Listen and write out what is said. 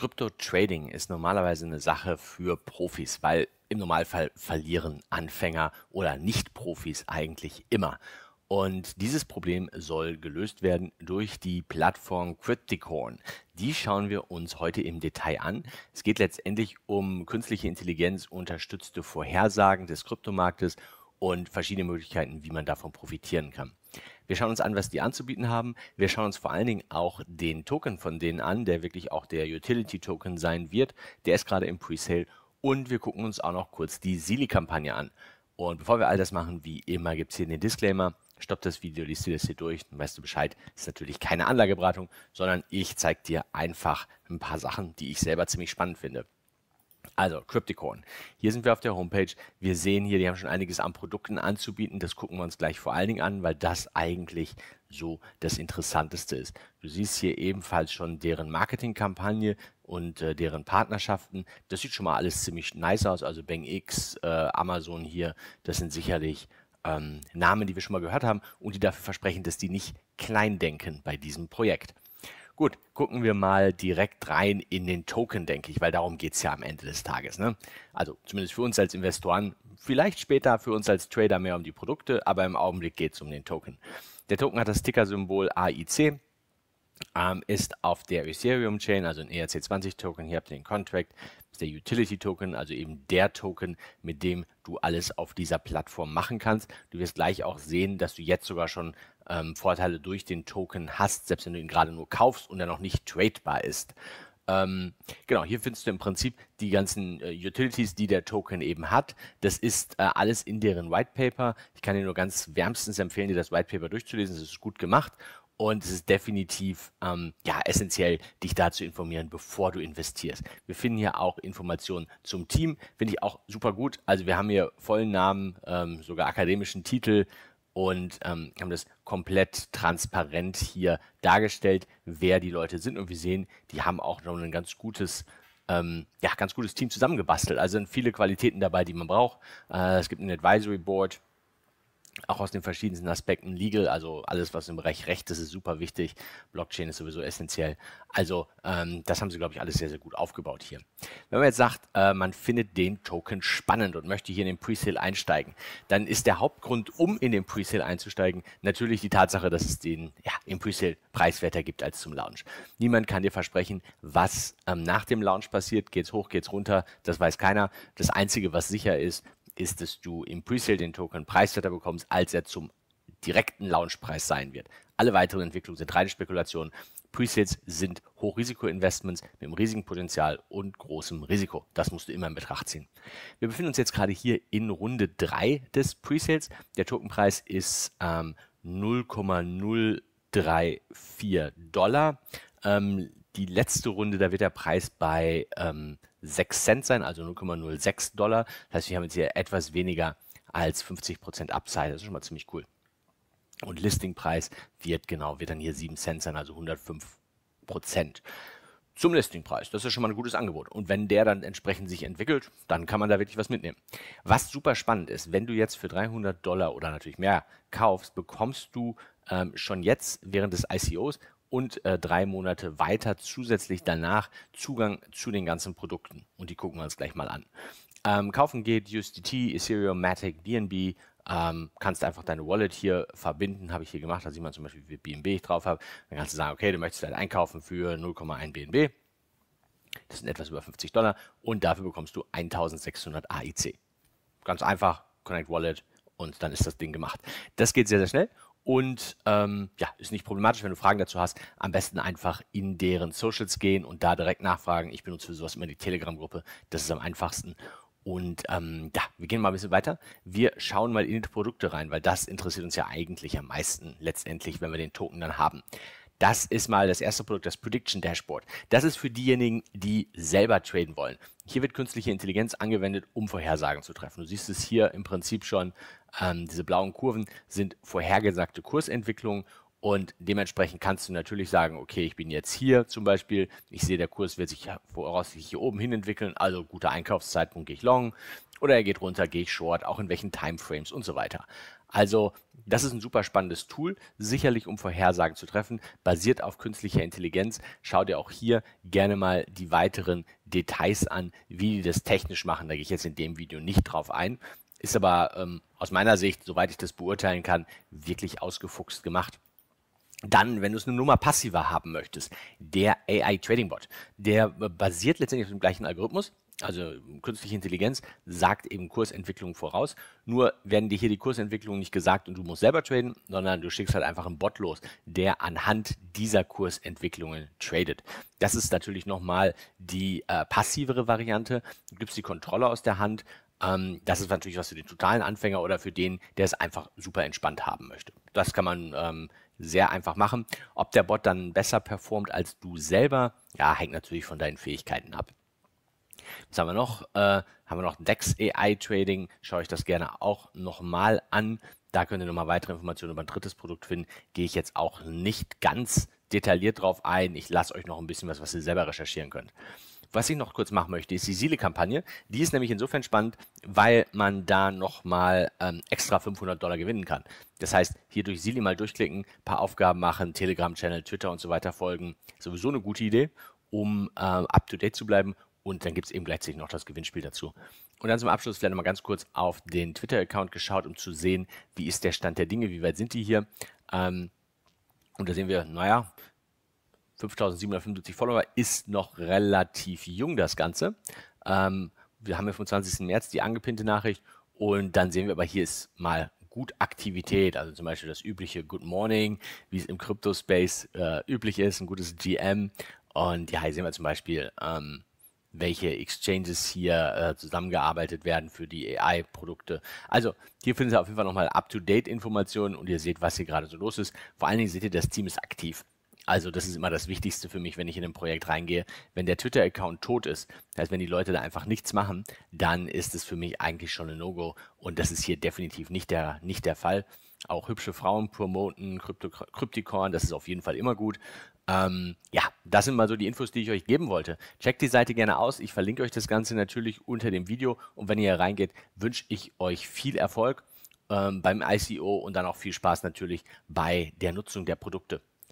Krypto-Trading ist normalerweise eine Sache für Profis, weil im Normalfall verlieren Anfänger oder Nicht-Profis eigentlich immer. Und dieses Problem soll gelöst werden durch die Plattform Crypticorn. Die schauen wir uns heute im Detail an. Es geht letztendlich um künstliche Intelligenz unterstützte Vorhersagen des Kryptomarktes und verschiedene Möglichkeiten, wie man davon profitieren kann. Wir schauen uns an, was die anzubieten haben. Wir schauen uns vor allen Dingen auch den Token von denen an, der wirklich auch der Utility-Token sein wird. Der ist gerade im Presale. Und wir gucken uns auch noch kurz die Sili-Kampagne an. Und bevor wir all das machen, wie immer gibt es hier den Disclaimer. Stopp das Video, liest dir das hier durch, dann weißt du Bescheid. Das ist natürlich keine Anlageberatung, sondern ich zeige dir einfach ein paar Sachen, die ich selber ziemlich spannend finde. Also Crypticorn. Hier sind wir auf der Homepage. Wir sehen hier, die haben schon einiges an Produkten anzubieten. Das gucken wir uns gleich vor allen Dingen an, weil das eigentlich so das Interessanteste ist. Du siehst hier ebenfalls schon deren Marketingkampagne und äh, deren Partnerschaften. Das sieht schon mal alles ziemlich nice aus. Also BangX, äh, Amazon hier, das sind sicherlich ähm, Namen, die wir schon mal gehört haben und die dafür versprechen, dass die nicht klein denken bei diesem Projekt. Gut, gucken wir mal direkt rein in den Token, denke ich, weil darum geht es ja am Ende des Tages. Ne? Also zumindest für uns als Investoren, vielleicht später für uns als Trader mehr um die Produkte, aber im Augenblick geht es um den Token. Der Token hat das Ticker-Symbol AIC, ähm, ist auf der Ethereum Chain, also ein ERC20 Token. Hier habt ihr den Contract, ist der Utility Token, also eben der Token, mit dem du alles auf dieser Plattform machen kannst. Du wirst gleich auch sehen, dass du jetzt sogar schon ähm, Vorteile durch den Token hast, selbst wenn du ihn gerade nur kaufst und er noch nicht tradebar ist ähm, genau, hier findest du im Prinzip die ganzen äh, Utilities, die der Token eben hat. Das ist äh, alles in deren White Paper. Ich kann dir nur ganz wärmstens empfehlen, dir das White Paper durchzulesen. Es ist gut gemacht und es ist definitiv ähm, ja, essentiell, dich da zu informieren, bevor du investierst. Wir finden hier auch Informationen zum Team, finde ich auch super gut. Also wir haben hier vollen Namen, ähm, sogar akademischen Titel und ähm, haben das komplett transparent hier dargestellt, wer die Leute sind. Und wir sehen, die haben auch noch ein ganz gutes ähm, ja, ganz gutes Team zusammengebastelt. Also sind viele Qualitäten dabei, die man braucht. Äh, es gibt ein Advisory Board, auch aus den verschiedensten Aspekten. Legal, also alles, was im Bereich Recht ist, ist super wichtig. Blockchain ist sowieso essentiell. Also ähm, das haben sie, glaube ich, alles sehr, sehr gut aufgebaut hier. Wenn man jetzt sagt, äh, man findet den Token spannend und möchte hier in den Presale einsteigen, dann ist der Hauptgrund, um in den Presale einzusteigen, natürlich die Tatsache, dass es den ja, im Presale preiswerter gibt als zum Launch. Niemand kann dir versprechen, was ähm, nach dem Launch passiert. Geht's hoch, geht's runter, das weiß keiner. Das Einzige, was sicher ist, ist, dass du im Presale den Token preiswerter bekommst, als er zum direkten Launchpreis sein wird. Alle weiteren Entwicklungen sind reine Spekulationen. Presales sind Hochrisiko-Investments mit einem riesigen Potenzial und großem Risiko. Das musst du immer in Betracht ziehen. Wir befinden uns jetzt gerade hier in Runde 3 des Presales. Der Tokenpreis ist ähm, 0,034 Dollar. Ähm, die letzte Runde, da wird der Preis bei ähm, 6 Cent sein, also 0,06 Dollar. Das heißt, wir haben jetzt hier etwas weniger als 50% Prozent Upside. Das ist schon mal ziemlich cool. Und Listingpreis wird genau, wird dann hier 7 Cent sein, also 105 Prozent zum Listingpreis. Das ist schon mal ein gutes Angebot. Und wenn der dann entsprechend sich entwickelt, dann kann man da wirklich was mitnehmen. Was super spannend ist, wenn du jetzt für 300 Dollar oder natürlich mehr kaufst, bekommst du ähm, schon jetzt während des ICOs und äh, drei Monate weiter zusätzlich danach Zugang zu den ganzen Produkten. Und die gucken wir uns gleich mal an. Ähm, kaufen geht USDT, Ethereum, Matic, BNB. Ähm, kannst einfach deine Wallet hier verbinden, habe ich hier gemacht. Da sieht man zum Beispiel, wie BNB ich drauf habe. Dann kannst du sagen, okay, du möchtest vielleicht halt einkaufen für 0,1 BNB. Das sind etwas über 50 Dollar. Und dafür bekommst du 1600 AIC. Ganz einfach, Connect Wallet und dann ist das Ding gemacht. Das geht sehr, sehr schnell und ähm, ja, ist nicht problematisch, wenn du Fragen dazu hast. Am besten einfach in deren Socials gehen und da direkt nachfragen. Ich benutze für sowas immer die Telegram-Gruppe. Das ist am einfachsten. Und ähm, ja, wir gehen mal ein bisschen weiter. Wir schauen mal in die Produkte rein, weil das interessiert uns ja eigentlich am meisten letztendlich, wenn wir den Token dann haben. Das ist mal das erste Produkt, das Prediction Dashboard. Das ist für diejenigen, die selber traden wollen. Hier wird künstliche Intelligenz angewendet, um Vorhersagen zu treffen. Du siehst es hier im Prinzip schon, ähm, diese blauen Kurven sind vorhergesagte Kursentwicklungen und dementsprechend kannst du natürlich sagen, okay, ich bin jetzt hier zum Beispiel, ich sehe, der Kurs wird sich voraussichtlich hier oben hin entwickeln, also guter Einkaufszeitpunkt, gehe ich long oder er geht runter, gehe ich short, auch in welchen Timeframes und so weiter. Also das ist ein super spannendes Tool, sicherlich um Vorhersagen zu treffen, basiert auf künstlicher Intelligenz. Schau dir auch hier gerne mal die weiteren Details an, wie die das technisch machen. Da gehe ich jetzt in dem Video nicht drauf ein, ist aber ähm, aus meiner Sicht, soweit ich das beurteilen kann, wirklich ausgefuchst gemacht. Dann, wenn du es eine Nummer passiver haben möchtest, der AI Trading Bot, der basiert letztendlich auf dem gleichen Algorithmus. Also künstliche Intelligenz sagt eben Kursentwicklungen voraus. Nur werden dir hier die Kursentwicklungen nicht gesagt und du musst selber traden, sondern du schickst halt einfach einen Bot los, der anhand dieser Kursentwicklungen tradet. Das ist natürlich nochmal die äh, passivere Variante. Du gibst die Kontrolle aus der Hand. Ähm, das ist natürlich was für den totalen Anfänger oder für den, der es einfach super entspannt haben möchte. Das kann man ähm, sehr einfach machen. Ob der Bot dann besser performt als du selber, ja, hängt natürlich von deinen Fähigkeiten ab. Was haben wir noch? Äh, haben wir noch DEX AI Trading. Schaue ich das gerne auch nochmal an. Da könnt ihr nochmal weitere Informationen über ein drittes Produkt finden. Gehe ich jetzt auch nicht ganz detailliert drauf ein. Ich lasse euch noch ein bisschen was, was ihr selber recherchieren könnt. Was ich noch kurz machen möchte, ist die Siele-Kampagne. Die ist nämlich insofern spannend, weil man da nochmal ähm, extra 500 Dollar gewinnen kann. Das heißt, hier durch Siele mal durchklicken, paar Aufgaben machen, Telegram-Channel, Twitter und so weiter folgen. Sowieso eine gute Idee, um äh, up-to-date zu bleiben. Und dann gibt es eben gleichzeitig noch das Gewinnspiel dazu. Und dann zum Abschluss vielleicht nochmal ganz kurz auf den Twitter-Account geschaut, um zu sehen, wie ist der Stand der Dinge, wie weit sind die hier. Ähm, und da sehen wir, naja, 5775 Follower ist noch relativ jung, das Ganze. Ähm, wir haben ja vom 20. März die angepinnte Nachricht und dann sehen wir aber, hier ist mal gut Aktivität, also zum Beispiel das übliche Good Morning, wie es im Crypto-Space äh, üblich ist, ein gutes GM. Und ja, hier sehen wir zum Beispiel, ähm, welche Exchanges hier äh, zusammengearbeitet werden für die AI-Produkte. Also hier finden Sie auf jeden Fall nochmal Up-to-Date-Informationen und ihr seht, was hier gerade so los ist. Vor allen Dingen seht ihr, das Team ist aktiv. Also das ist immer das Wichtigste für mich, wenn ich in ein Projekt reingehe. Wenn der Twitter-Account tot ist, das heißt, wenn die Leute da einfach nichts machen, dann ist es für mich eigentlich schon ein No-Go. Und das ist hier definitiv nicht der, nicht der Fall. Auch hübsche Frauen promoten, Kryptikorn, das ist auf jeden Fall immer gut. Ähm, ja, das sind mal so die Infos, die ich euch geben wollte. Checkt die Seite gerne aus. Ich verlinke euch das Ganze natürlich unter dem Video. Und wenn ihr hier reingeht, wünsche ich euch viel Erfolg ähm, beim ICO und dann auch viel Spaß natürlich bei der Nutzung der Produkte.